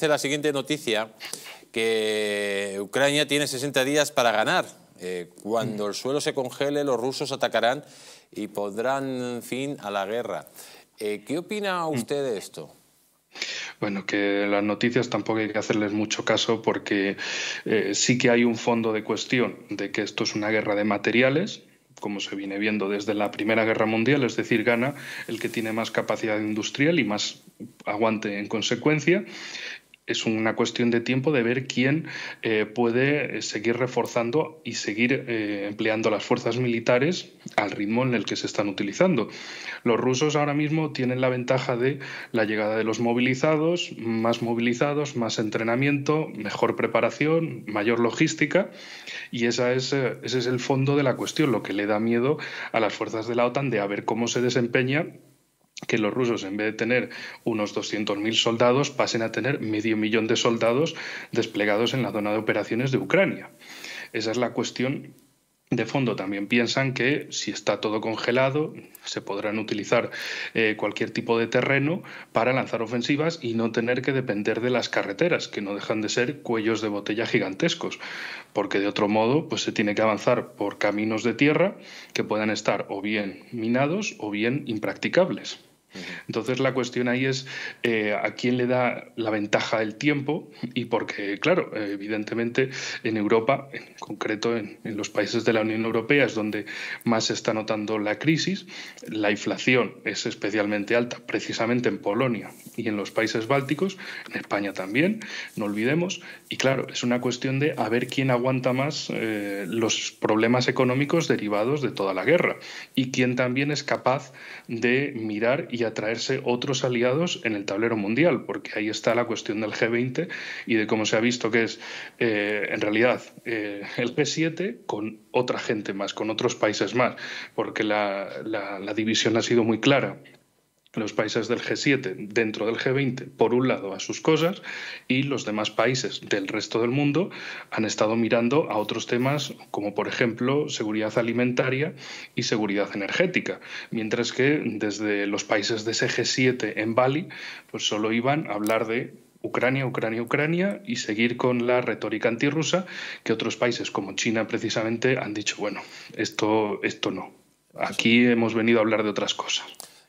La siguiente noticia, que Ucrania tiene 60 días para ganar. Eh, cuando mm. el suelo se congele, los rusos atacarán y podrán fin a la guerra. Eh, ¿Qué opina mm. usted de esto? Bueno, que las noticias tampoco hay que hacerles mucho caso porque eh, sí que hay un fondo de cuestión de que esto es una guerra de materiales, como se viene viendo desde la Primera Guerra Mundial, es decir, gana el que tiene más capacidad industrial y más aguante en consecuencia, es una cuestión de tiempo de ver quién eh, puede eh, seguir reforzando y seguir eh, empleando las fuerzas militares al ritmo en el que se están utilizando. Los rusos ahora mismo tienen la ventaja de la llegada de los movilizados, más movilizados, más entrenamiento, mejor preparación, mayor logística y esa es, ese es el fondo de la cuestión, lo que le da miedo a las fuerzas de la OTAN de a ver cómo se desempeña que los rusos, en vez de tener unos 200.000 soldados, pasen a tener medio millón de soldados desplegados en la zona de operaciones de Ucrania. Esa es la cuestión de fondo también piensan que si está todo congelado se podrán utilizar eh, cualquier tipo de terreno para lanzar ofensivas y no tener que depender de las carreteras que no dejan de ser cuellos de botella gigantescos porque de otro modo pues se tiene que avanzar por caminos de tierra que puedan estar o bien minados o bien impracticables. Entonces la cuestión ahí es eh, a quién le da la ventaja el tiempo y porque, claro, evidentemente en Europa, en concreto en, los países de la Unión Europea es donde más se está notando la crisis, la inflación es especialmente alta, precisamente en Polonia y en los países bálticos, en España también, no olvidemos, y claro, es una cuestión de a ver quién aguanta más eh, los problemas económicos derivados de toda la guerra y quién también es capaz de mirar y traerse atraerse otros aliados en el tablero mundial, porque ahí está la cuestión del G20 y de cómo se ha visto que es eh, en realidad eh, el G7 con otra gente más, con otros países más, porque la, la división ha sido muy clara los países del G7 dentro del G20, por un lado, a sus cosas, y los demás países del resto del mundo han estado mirando a otros temas como, por ejemplo, seguridad alimentaria y seguridad energética, mientras que desde los países de ese G7 en Bali, pues solo iban a hablar de Ucrania, Ucrania, Ucrania y seguir con la retórica antirrusa que otros países como China precisamente han dicho, bueno, esto, esto no. Aquí hemos venido a hablar de otras cosas.